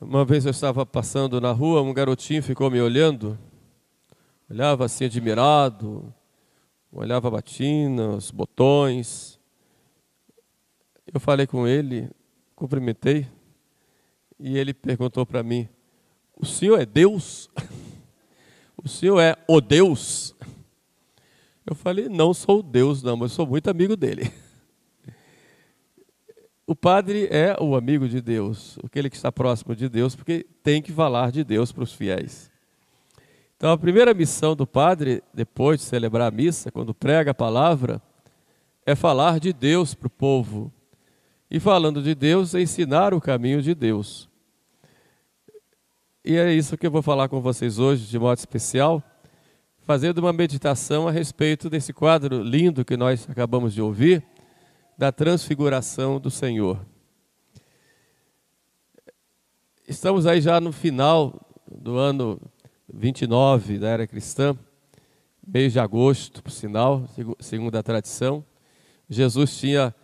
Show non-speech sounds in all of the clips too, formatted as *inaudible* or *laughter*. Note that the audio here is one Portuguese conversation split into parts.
Uma vez eu estava passando na rua, um garotinho ficou me olhando, olhava assim admirado, olhava a batina, os botões. Eu falei com ele, cumprimentei, e ele perguntou para mim: O senhor é Deus? *laughs* O senhor é o Deus? Eu falei: Não sou o Deus, não, mas sou muito amigo dele. *laughs* O padre é o amigo de Deus, aquele que está próximo de Deus, porque tem que falar de Deus para os fiéis. Então, a primeira missão do padre, depois de celebrar a missa, quando prega a palavra, é falar de Deus para o povo. E falando de Deus, é ensinar o caminho de Deus. E é isso que eu vou falar com vocês hoje, de modo especial, fazendo uma meditação a respeito desse quadro lindo que nós acabamos de ouvir da transfiguração do Senhor. Estamos aí já no final do ano 29 da era cristã, mês de agosto, por sinal, segundo a tradição. Jesus tinha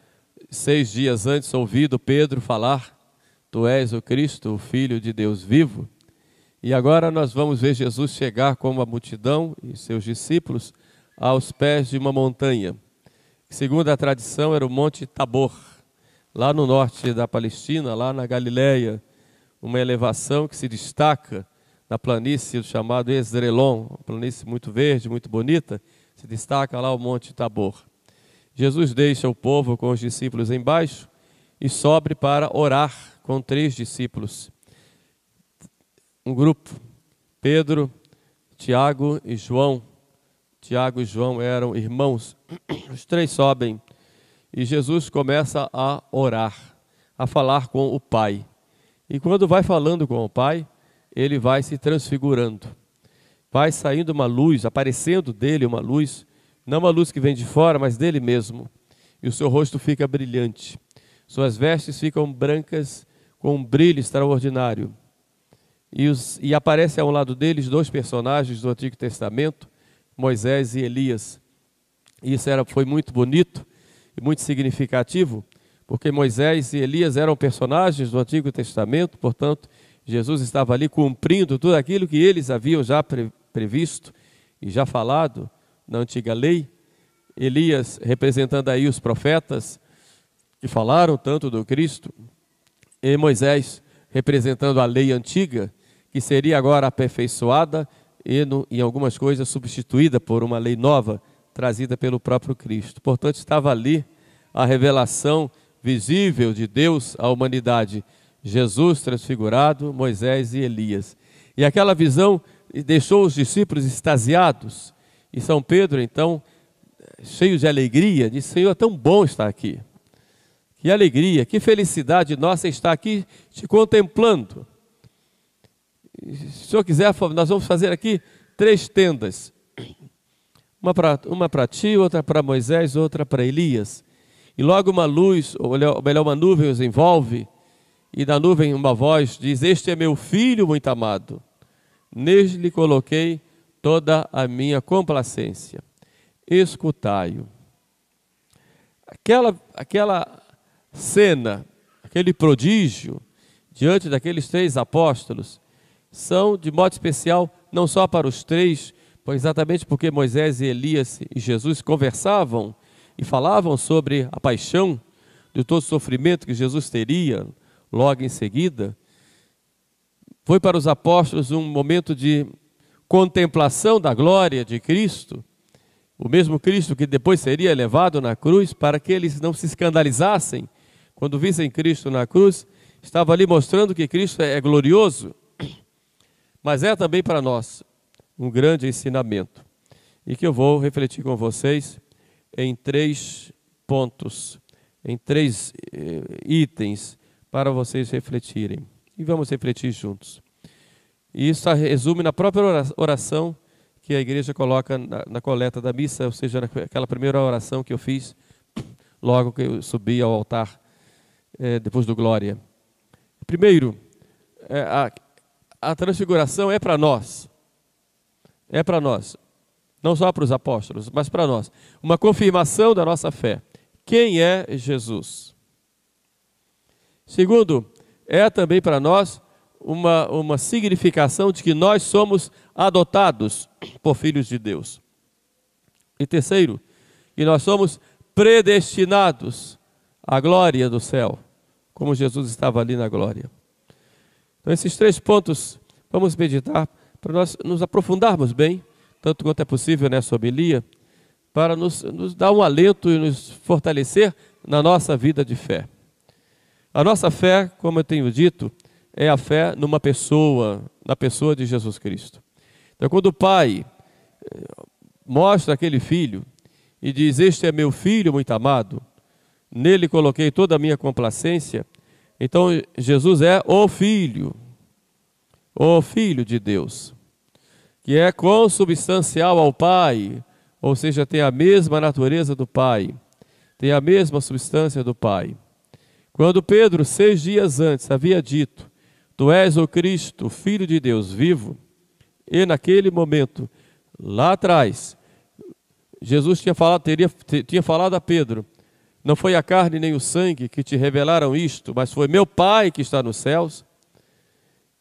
seis dias antes ouvido Pedro falar: Tu és o Cristo, o Filho de Deus vivo. E agora nós vamos ver Jesus chegar com a multidão e seus discípulos aos pés de uma montanha segundo a tradição, era o Monte Tabor, lá no norte da Palestina, lá na Galileia, uma elevação que se destaca na planície chamada Esdrelon, uma planície muito verde, muito bonita, se destaca lá o Monte Tabor. Jesus deixa o povo com os discípulos embaixo e sobe para orar com três discípulos. Um grupo, Pedro, Tiago e João Tiago e João eram irmãos. *clears throat* Os três sobem e Jesus começa a orar, a falar com o Pai. E quando vai falando com o Pai, ele vai se transfigurando. Vai saindo uma luz, aparecendo dele uma luz, não uma luz que vem de fora, mas dele mesmo. E o seu rosto fica brilhante. Suas vestes ficam brancas com um brilho extraordinário. E, os, e aparece ao lado deles dois personagens do Antigo Testamento, Moisés e Elias. Isso era, foi muito bonito e muito significativo, porque Moisés e Elias eram personagens do Antigo Testamento, portanto, Jesus estava ali cumprindo tudo aquilo que eles haviam já previsto e já falado na antiga lei. Elias representando aí os profetas que falaram tanto do Cristo, e Moisés representando a lei antiga, que seria agora aperfeiçoada e, no, em algumas coisas, substituída por uma lei nova trazida pelo próprio Cristo. Portanto, estava ali a revelação visível de Deus à humanidade. Jesus transfigurado, Moisés e Elias. E aquela visão deixou os discípulos extasiados. E São Pedro, então, cheio de alegria, disse: Senhor, é tão bom estar aqui. Que alegria, que felicidade nossa estar aqui te contemplando se o senhor quiser, nós vamos fazer aqui três tendas. Uma para uma ti, outra para Moisés, outra para Elias. E logo uma luz, ou melhor, uma nuvem os envolve, e da nuvem uma voz diz: Este é meu filho muito amado, nele coloquei toda a minha complacência. Escutai-o. Aquela, aquela cena, aquele prodígio, diante daqueles três apóstolos, são de modo especial não só para os três, pois exatamente porque Moisés e Elias e Jesus conversavam e falavam sobre a paixão, de todo o sofrimento que Jesus teria logo em seguida, foi para os apóstolos um momento de contemplação da glória de Cristo, o mesmo Cristo que depois seria levado na cruz, para que eles não se escandalizassem quando vissem Cristo na cruz, estava ali mostrando que Cristo é glorioso mas é também para nós um grande ensinamento e que eu vou refletir com vocês em três pontos, em três eh, itens para vocês refletirem. E vamos refletir juntos. E isso resume na própria oração que a igreja coloca na, na coleta da missa, ou seja, aquela primeira oração que eu fiz logo que eu subi ao altar eh, depois do Glória. Primeiro, eh, a, a transfiguração é para nós. É para nós. Não só para os apóstolos, mas para nós. Uma confirmação da nossa fé. Quem é Jesus? Segundo, é também para nós uma, uma significação de que nós somos adotados por filhos de Deus. E terceiro, que nós somos predestinados à glória do céu, como Jesus estava ali na glória. Então, esses três pontos vamos meditar para nós nos aprofundarmos bem, tanto quanto é possível, né, sobre para nos, nos dar um alento e nos fortalecer na nossa vida de fé. A nossa fé, como eu tenho dito, é a fé numa pessoa, na pessoa de Jesus Cristo. Então, quando o pai eh, mostra aquele filho e diz: Este é meu filho muito amado, nele coloquei toda a minha complacência, então Jesus é o Filho, o Filho de Deus, que é consubstancial ao Pai, ou seja, tem a mesma natureza do Pai, tem a mesma substância do Pai. Quando Pedro, seis dias antes, havia dito: Tu és o Cristo, Filho de Deus vivo, e naquele momento, lá atrás, Jesus tinha falado, teria, tinha falado a Pedro não foi a carne nem o sangue que te revelaram isto, mas foi meu Pai que está nos céus.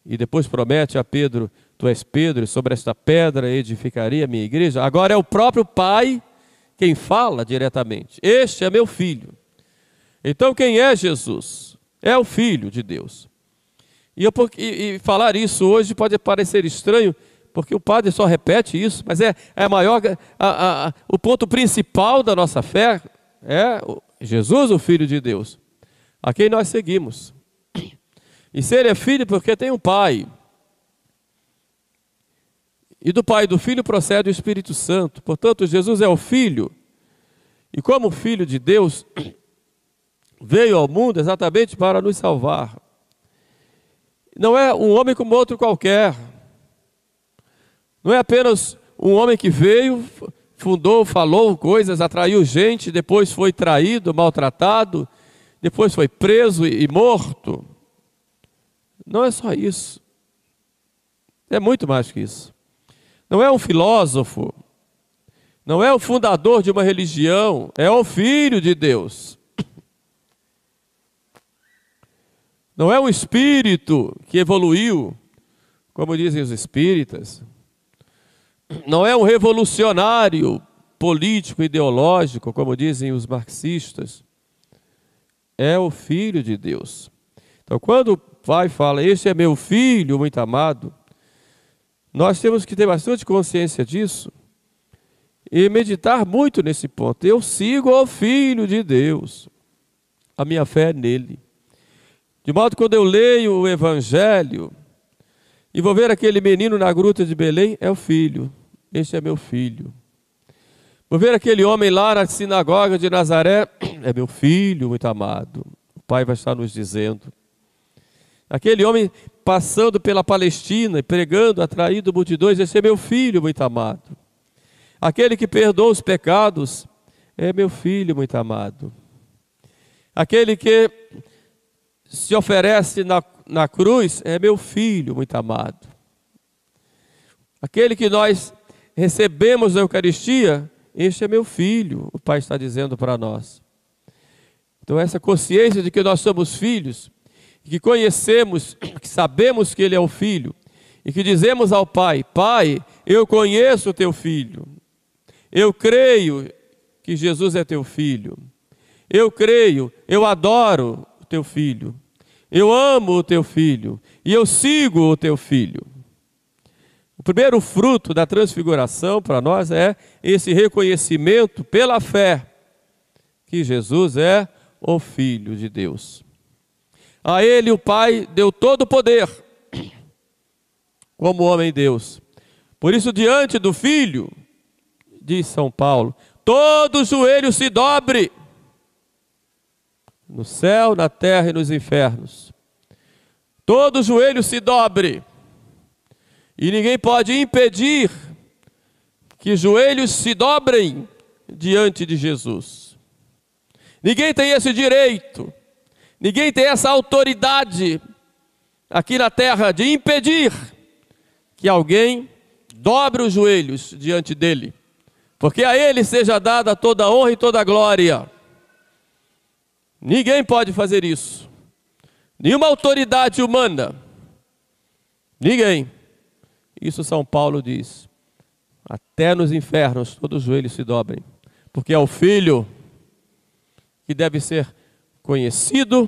E depois promete a Pedro: Tu és Pedro, e sobre esta pedra edificaria a minha igreja. Agora é o próprio Pai quem fala diretamente: Este é meu filho. Então, quem é Jesus? É o Filho de Deus. E, eu, e, e falar isso hoje pode parecer estranho, porque o padre só repete isso, mas é, é maior, a, a, a, o ponto principal da nossa fé, é Jesus, o Filho de Deus, a quem nós seguimos. E se ele é filho, porque tem um pai. E do pai e do filho procede o Espírito Santo. Portanto, Jesus é o filho. E como filho de Deus, *clears throat* veio ao mundo exatamente para nos salvar. Não é um homem como outro qualquer. Não é apenas um homem que veio, fundou, falou coisas, atraiu gente, depois foi traído, maltratado, depois foi preso e morto. Não é só isso. É muito mais que isso. Não é um filósofo, não é o fundador de uma religião, é o filho de Deus. Não é um espírito que evoluiu, como dizem os espíritas, não é um revolucionário político, ideológico, como dizem os marxistas. É o Filho de Deus. Então, quando o pai fala, este é meu filho muito amado, nós temos que ter bastante consciência disso e meditar muito nesse ponto. Eu sigo ao Filho de Deus, a minha fé é nele. De modo que quando eu leio o Evangelho, e vou ver aquele menino na gruta de Belém, é o filho, este é meu filho. Vou ver aquele homem lá na sinagoga de Nazaré, é meu filho muito amado. O pai vai estar nos dizendo. Aquele homem passando pela Palestina e pregando, atraindo multidões, esse é meu filho muito amado. Aquele que perdoa os pecados, é meu filho muito amado. Aquele que se oferece na, na cruz é meu filho muito amado. Aquele que nós recebemos na Eucaristia, este é meu filho, o Pai está dizendo para nós. Então, essa consciência de que nós somos filhos, que conhecemos, que sabemos que Ele é o Filho, e que dizemos ao Pai: Pai, eu conheço o teu filho, eu creio que Jesus é teu filho, eu creio, eu adoro o teu filho, eu amo o teu filho e eu sigo o teu filho. O primeiro fruto da transfiguração para nós é esse reconhecimento pela fé que Jesus é o Filho de Deus. A ele o Pai deu todo o poder, como homem-deus. Por isso, diante do Filho, diz São Paulo, todo joelho se dobre no céu, na terra e nos infernos. Todo joelho se dobre, e ninguém pode impedir que joelhos se dobrem diante de Jesus. Ninguém tem esse direito, ninguém tem essa autoridade aqui na terra de impedir que alguém dobre os joelhos diante dele, porque a ele seja dada toda a honra e toda a glória Ninguém pode fazer isso. Nenhuma autoridade humana. Ninguém. Isso São Paulo diz. Até nos infernos todos os joelhos se dobrem, porque é o filho que deve ser conhecido,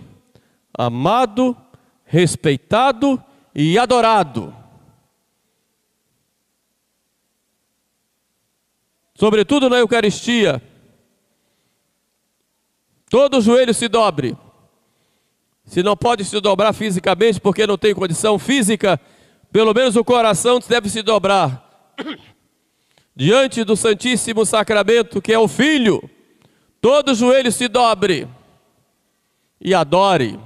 amado, respeitado e adorado. Sobretudo na Eucaristia Todo joelho se dobre. Se não pode se dobrar fisicamente porque não tem condição física, pelo menos o coração deve se dobrar. Diante do Santíssimo Sacramento, que é o Filho, todo joelho se dobre e adore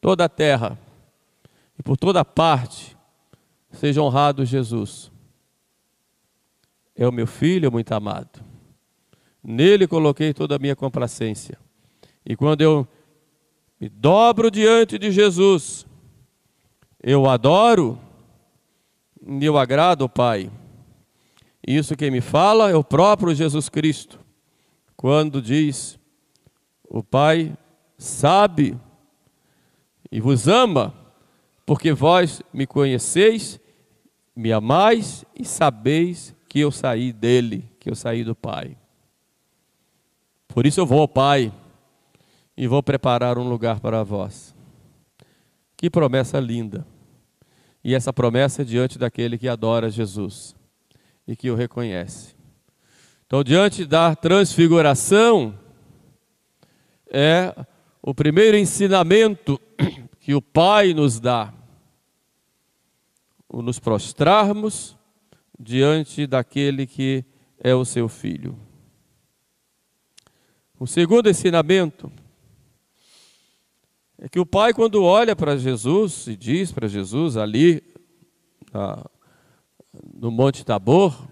toda a terra e por toda parte seja honrado Jesus. É o meu filho muito amado. Nele coloquei toda a minha complacência. E quando eu me dobro diante de Jesus, eu adoro e eu agrado ao Pai. Isso quem me fala é o próprio Jesus Cristo, quando diz: O Pai sabe e vos ama, porque vós me conheceis, me amais e sabeis que eu saí dele, que eu saí do Pai. Por isso eu vou ao Pai e vou preparar um lugar para vós. Que promessa linda! E essa promessa é diante daquele que adora Jesus e que o reconhece. Então, diante da transfiguração, é o primeiro ensinamento *clears throat* que o Pai nos dá: o nos prostrarmos diante daquele que é o seu filho. O segundo ensinamento é que o pai, quando olha para Jesus e diz para Jesus ali ah, no Monte Tabor,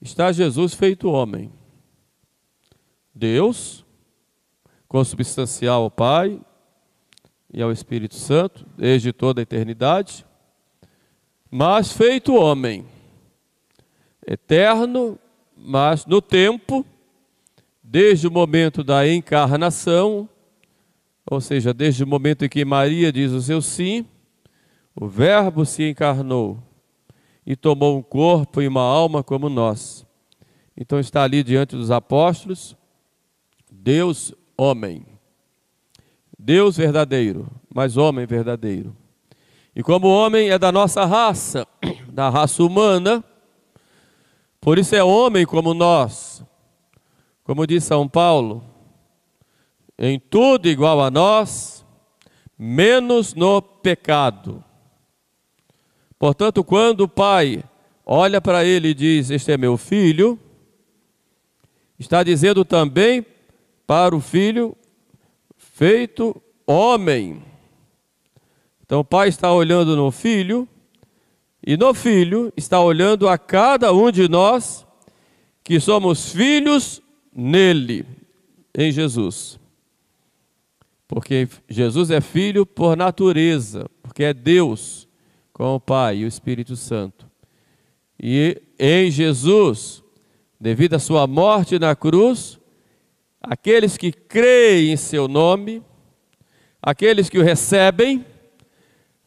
está Jesus feito homem. Deus, consubstancial ao Pai e ao Espírito Santo, desde toda a eternidade, mas feito homem, eterno, mas no tempo, desde o momento da encarnação ou seja, desde o momento em que Maria diz o seu sim, o Verbo se encarnou e tomou um corpo e uma alma como nós. Então está ali diante dos apóstolos, Deus homem. Deus verdadeiro, mas homem verdadeiro. E como homem é da nossa raça, *clears throat* da raça humana, por isso é homem como nós. Como diz São Paulo, em tudo igual a nós, menos no pecado. Portanto, quando o pai olha para ele e diz: Este é meu filho, está dizendo também para o filho feito homem. Então, o pai está olhando no filho, e no filho está olhando a cada um de nós que somos filhos nele, em Jesus. Porque Jesus é filho por natureza, porque é Deus com o Pai e o Espírito Santo. E em Jesus, devido à sua morte na cruz, aqueles que creem em seu nome, aqueles que o recebem,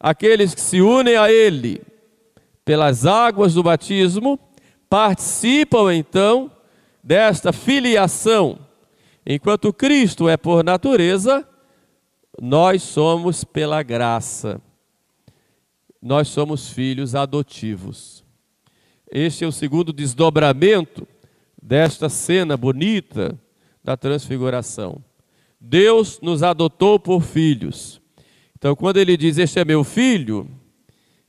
aqueles que se unem a ele pelas águas do batismo, participam então desta filiação, enquanto Cristo é por natureza nós somos pela graça. Nós somos filhos adotivos. Este é o segundo desdobramento desta cena bonita da transfiguração. Deus nos adotou por filhos. Então, quando ele diz: Este é meu filho,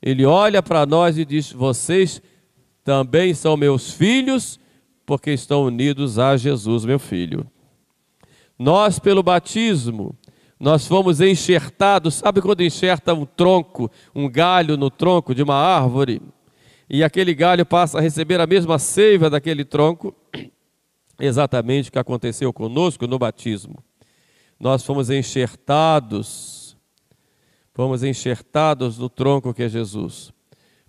ele olha para nós e diz: Vocês também são meus filhos, porque estão unidos a Jesus, meu filho. Nós, pelo batismo, nós fomos enxertados. Sabe quando enxerta um tronco, um galho no tronco de uma árvore? E aquele galho passa a receber a mesma seiva daquele tronco? *clears throat* Exatamente o que aconteceu conosco no batismo. Nós fomos enxertados, fomos enxertados no tronco que é Jesus.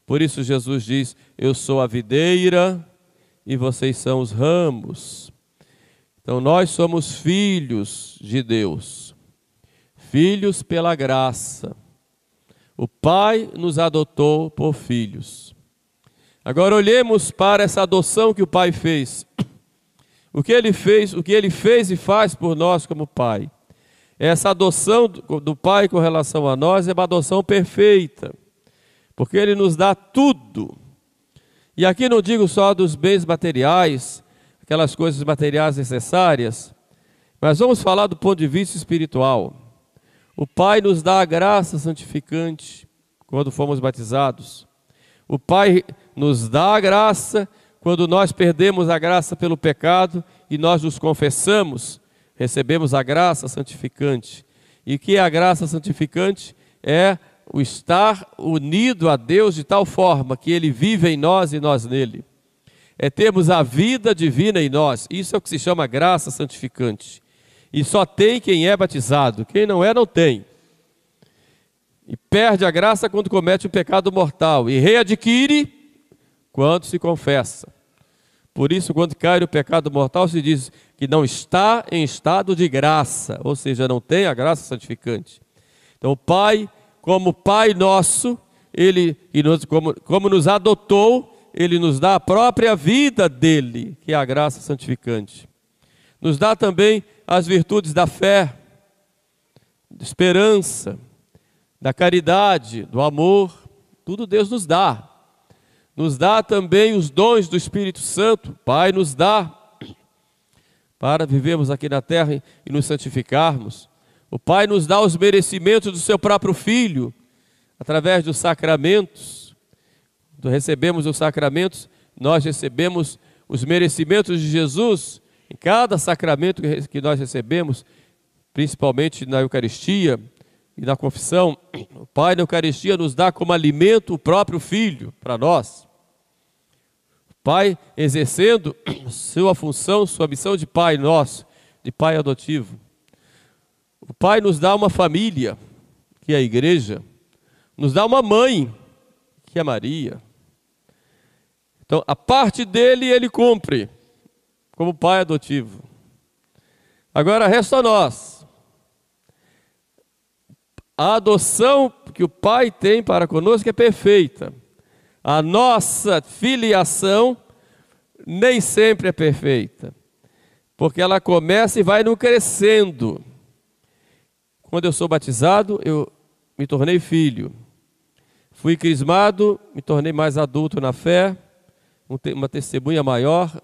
Por isso Jesus diz: Eu sou a videira e vocês são os ramos. Então nós somos filhos de Deus filhos pela graça. O Pai nos adotou por filhos. Agora olhemos para essa adoção que o Pai fez. O que ele fez, o que ele fez e faz por nós como Pai. Essa adoção do Pai com relação a nós é uma adoção perfeita, porque ele nos dá tudo. E aqui não digo só dos bens materiais, aquelas coisas materiais necessárias, mas vamos falar do ponto de vista espiritual. O Pai nos dá a graça santificante quando fomos batizados. O Pai nos dá a graça quando nós perdemos a graça pelo pecado e nós nos confessamos, recebemos a graça santificante. E o que é a graça santificante? É o estar unido a Deus de tal forma que Ele vive em nós e nós nele. É termos a vida divina em nós. Isso é o que se chama graça santificante. E só tem quem é batizado, quem não é, não tem. E perde a graça quando comete um pecado mortal, e readquire quando se confessa. Por isso, quando cai o pecado mortal, se diz que não está em estado de graça, ou seja, não tem a graça santificante. Então, o Pai, como Pai nosso, ele e nos, como, como nos adotou, ele nos dá a própria vida dele, que é a graça santificante. Nos dá também as virtudes da fé, da esperança, da caridade, do amor, tudo Deus nos dá. Nos dá também os dons do Espírito Santo, Pai nos dá para vivermos aqui na terra e nos santificarmos. O Pai nos dá os merecimentos do seu próprio Filho, através dos sacramentos. Quando recebemos os sacramentos, nós recebemos os merecimentos de Jesus em cada sacramento que nós recebemos, principalmente na Eucaristia e na confissão, o Pai na Eucaristia nos dá como alimento o próprio Filho para nós. O Pai exercendo sua função, sua missão de Pai nosso, de Pai adotivo. O Pai nos dá uma família, que é a igreja, nos dá uma mãe, que é Maria. Então, a parte dele ele cumpre como pai adotivo. Agora resta a nós. A adoção que o Pai tem para conosco é perfeita. A nossa filiação nem sempre é perfeita, porque ela começa e vai no crescendo. Quando eu sou batizado, eu me tornei filho. Fui crismado, me tornei mais adulto na fé, uma testemunha maior,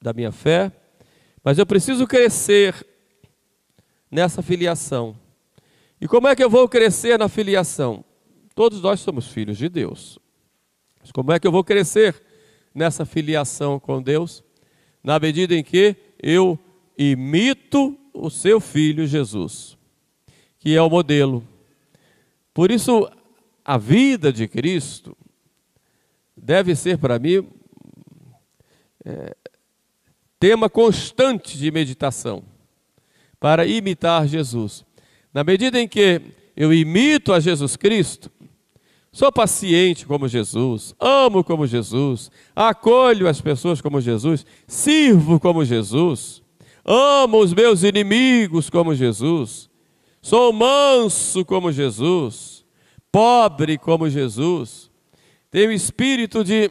da minha fé, mas eu preciso crescer nessa filiação. E como é que eu vou crescer na filiação? Todos nós somos filhos de Deus. Mas como é que eu vou crescer nessa filiação com Deus? Na medida em que eu imito o seu filho Jesus, que é o modelo. Por isso, a vida de Cristo deve ser para mim é, tema constante de meditação, para imitar Jesus. Na medida em que eu imito a Jesus Cristo, sou paciente como Jesus, amo como Jesus, acolho as pessoas como Jesus, sirvo como Jesus, amo os meus inimigos como Jesus, sou manso como Jesus, pobre como Jesus, tenho espírito de,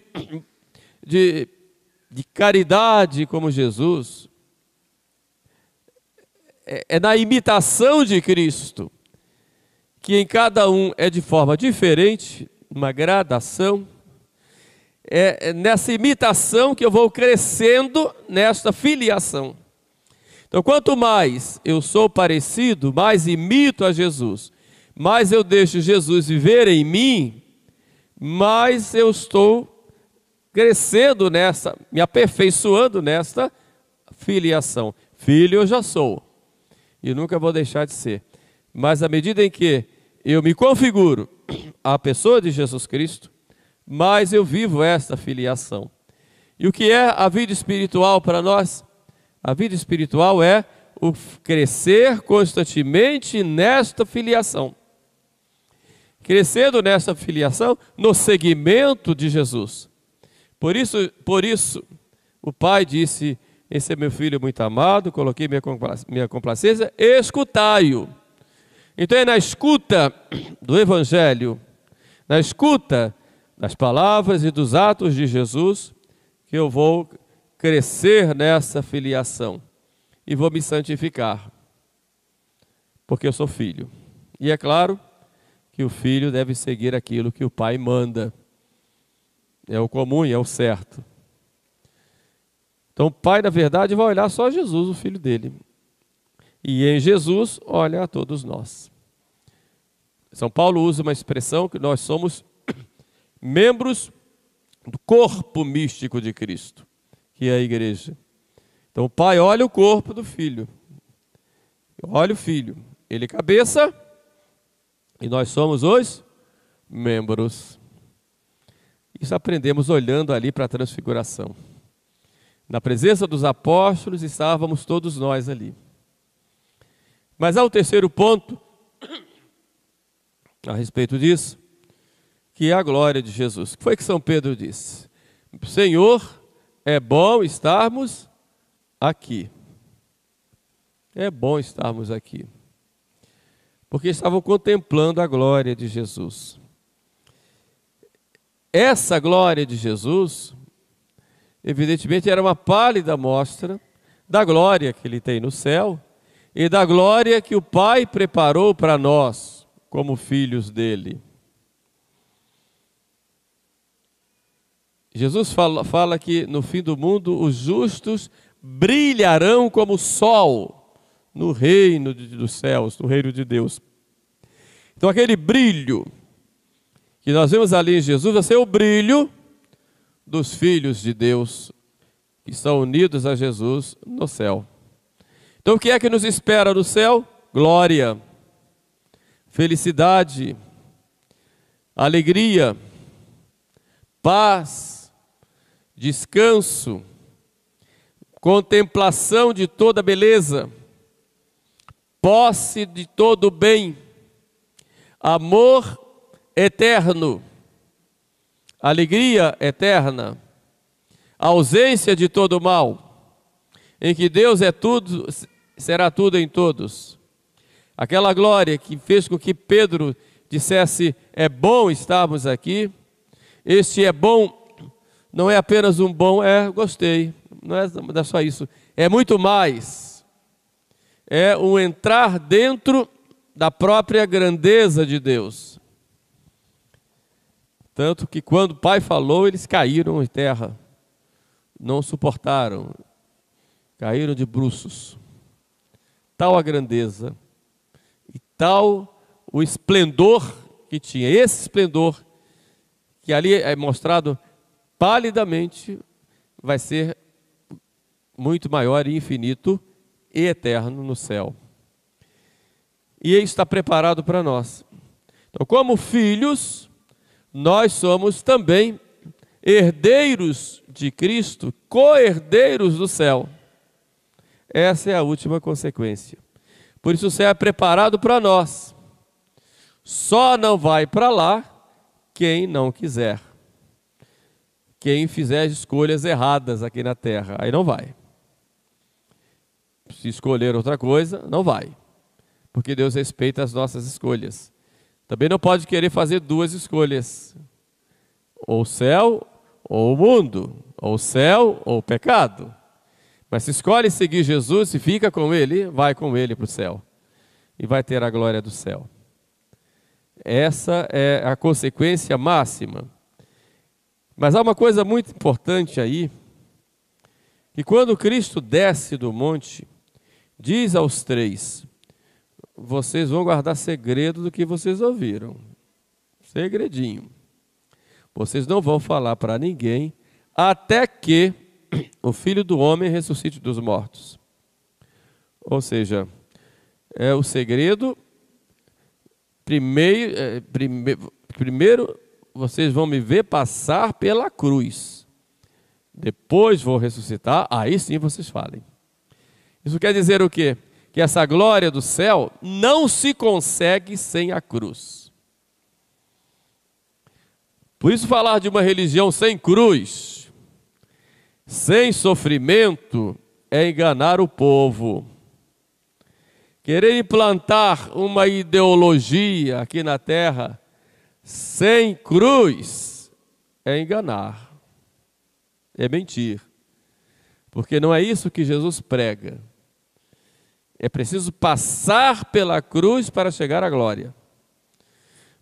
de de caridade como Jesus, é, é na imitação de Cristo, que em cada um é de forma diferente, uma gradação, é, é nessa imitação que eu vou crescendo nesta filiação. Então, quanto mais eu sou parecido, mais imito a Jesus, mais eu deixo Jesus viver em mim, mais eu estou crescendo nessa, me aperfeiçoando nesta filiação. Filho eu já sou e nunca vou deixar de ser. Mas à medida em que eu me configuro à pessoa de Jesus Cristo, mais eu vivo esta filiação. E o que é a vida espiritual para nós? A vida espiritual é o crescer constantemente nesta filiação. Crescendo nesta filiação, no segmento de Jesus. Por isso, por isso o pai disse: Esse é meu filho muito amado, coloquei minha, minha complacência, escutai-o. Então é na escuta do Evangelho, na escuta das palavras e dos atos de Jesus, que eu vou crescer nessa filiação e vou me santificar, porque eu sou filho. E é claro que o filho deve seguir aquilo que o pai manda é o comum e é o certo. Então o Pai, na verdade, vai olhar só Jesus, o Filho dele. E em Jesus olha a todos nós. São Paulo usa uma expressão que nós somos *coughs* membros do corpo místico de Cristo, que é a igreja. Então o Pai olha o corpo do Filho. Olha o Filho. Ele é cabeça e nós somos os membros. Isso aprendemos olhando ali para a transfiguração. Na presença dos apóstolos estávamos todos nós ali. Mas há um terceiro ponto a respeito disso, que é a glória de Jesus. O que foi que São Pedro disse? Senhor, é bom estarmos aqui. É bom estarmos aqui. Porque estavam contemplando a glória de Jesus. Essa glória de Jesus, evidentemente, era uma pálida mostra da glória que ele tem no céu e da glória que o Pai preparou para nós, como filhos dele. Jesus fala, fala, que no fim do mundo os justos brilharão como o sol no reino de, dos céus, no reino de Deus. Então, aquele brilho e nós vemos ali em Jesus a ser o brilho dos filhos de Deus que estão unidos a Jesus no céu. Então o que é que nos espera no céu? Glória, felicidade, alegria, paz, descanso, contemplação de toda beleza, posse de todo bem, amor eterno, alegria eterna, ausência de todo mal, em que Deus é tudo, será tudo em todos. Aquela glória que fez com que Pedro dissesse: É bom estarmos aqui. Este é bom, não é apenas um bom, é gostei, não é, é só isso, é muito mais. É um entrar dentro da própria grandeza de Deus. Tanto que quando o pai falou, eles caíram em terra, não suportaram, caíram de bruços. Tal a grandeza e tal o esplendor que tinha. Esse esplendor que ali é mostrado palidamente vai ser muito maior e infinito e eterno no céu. E ele está preparado para nós. Então, como filhos, nós somos também herdeiros de Cristo, co-herdeiros do céu. Essa é a última consequência. Por isso o céu é preparado para nós. Só não vai para lá quem não quiser. Quem fizer escolhas erradas aqui na terra, aí não vai. Se escolher outra coisa, não vai. Porque Deus respeita as nossas escolhas. Também não pode querer fazer duas escolhas: ou céu ou o mundo, ou céu ou pecado. Mas se escolhe seguir Jesus e fica com ele, vai com ele para o céu e vai ter a glória do céu. Essa é a consequência máxima. Mas há uma coisa muito importante aí, que quando Cristo desce do monte, diz aos três: vocês vão guardar segredo do que vocês ouviram. Segredinho. Vocês não vão falar para ninguém até que *clears throat* o filho do homem ressuscite dos mortos. Ou seja, é o segredo. Primeiro, é, prime, primeiro vocês vão me ver passar pela cruz. Depois vou ressuscitar, aí sim vocês falem. Isso quer dizer o quê? que essa glória do céu não se consegue sem a cruz. Por isso, falar de uma religião sem cruz, sem sofrimento, é enganar o povo. Querer implantar uma ideologia aqui na terra sem cruz é enganar, é mentir, porque não é isso que Jesus prega. É preciso passar pela cruz para chegar à glória.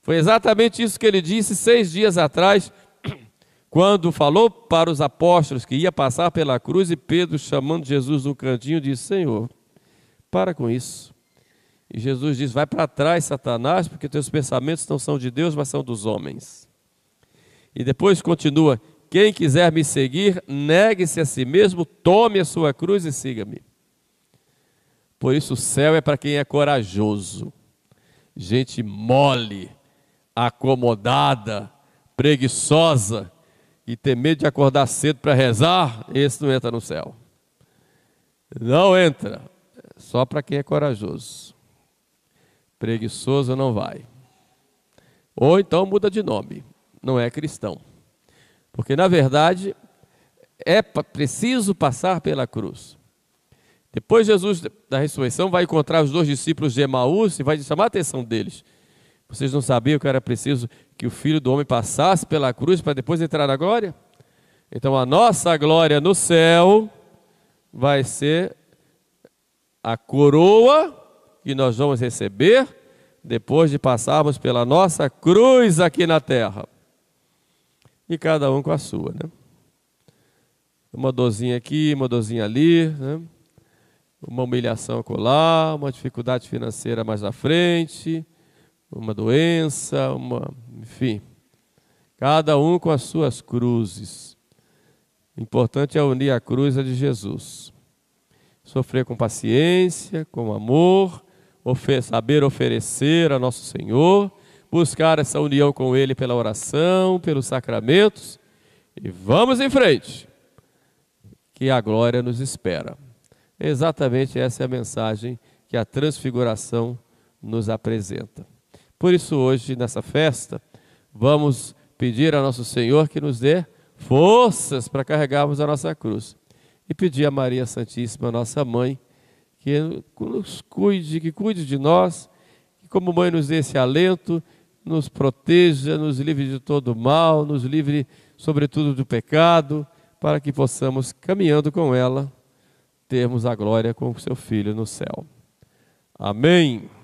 Foi exatamente isso que ele disse seis dias atrás, *clears throat* quando falou para os apóstolos que ia passar pela cruz e Pedro, chamando Jesus no cantinho, disse: Senhor, para com isso. E Jesus diz: Vai para trás, Satanás, porque teus pensamentos não são de Deus, mas são dos homens. E depois continua: Quem quiser me seguir, negue-se a si mesmo, tome a sua cruz e siga-me. Por isso, o céu é para quem é corajoso, gente mole, acomodada, preguiçosa e ter medo de acordar cedo para rezar. Esse não entra no céu. Não entra. É só para quem é corajoso. Preguiçoso não vai. Ou então muda de nome. Não é cristão. Porque, na verdade, é preciso passar pela cruz. Depois Jesus da ressurreição vai encontrar os dois discípulos de Emaús e vai chamar a atenção deles. Vocês não sabiam que era preciso que o Filho do Homem passasse pela cruz para depois entrar na glória? Então a nossa glória no céu vai ser a coroa que nós vamos receber depois de passarmos pela nossa cruz aqui na terra. E cada um com a sua, né? Uma dorzinha aqui, uma dorzinha ali, né? uma humilhação colar, uma dificuldade financeira mais à frente, uma doença, uma, enfim. Cada um com as suas cruzes. O importante é unir a cruz à de Jesus. Sofrer com paciência, com amor, saber oferecer a nosso Senhor, buscar essa união com Ele pela oração, pelos sacramentos. E vamos em frente, que a glória nos espera. Exatamente essa é a mensagem que a transfiguração nos apresenta. Por isso, hoje, nessa festa, vamos pedir ao nosso Senhor que nos dê forças para carregarmos a nossa cruz. E pedir a Maria Santíssima, nossa mãe, que nos cuide, que cuide de nós, que como mãe nos dê esse alento, nos proteja, nos livre de todo mal, nos livre, sobretudo, do pecado, para que possamos, caminhando com ela, termos a glória com o seu Filho no céu. Amém.